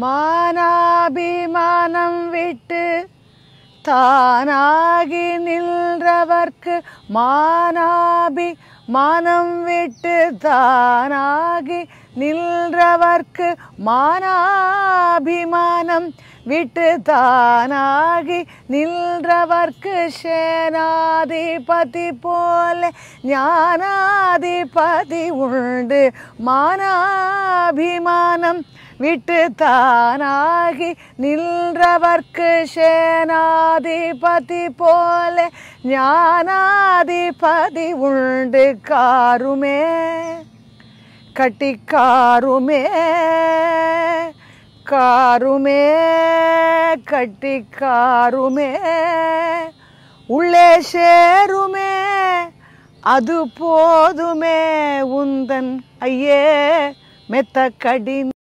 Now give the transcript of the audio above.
மானாபிமானம் விட்டு தானாகி நின்றவர்க்கு மானாபி மனம் விட்டு தானாகி நில் மாணவர்க்கு மானாபிமானம் விட்டு தானாகி நின்றவர்க்கு சேனாதிபதி போல ஞானாதிபதி உண்டு மானாபிமானம் விட்டு தானாகி நின்றவர்க்கு சேனாதிபதி போல ஞானாதிபதி உண்டு காருமே கட்டி காருமே காருமே கட்டி காருமே உள்ளே சேருமே அது போதுமே உந்தன் ஐயே மெத்த கடின்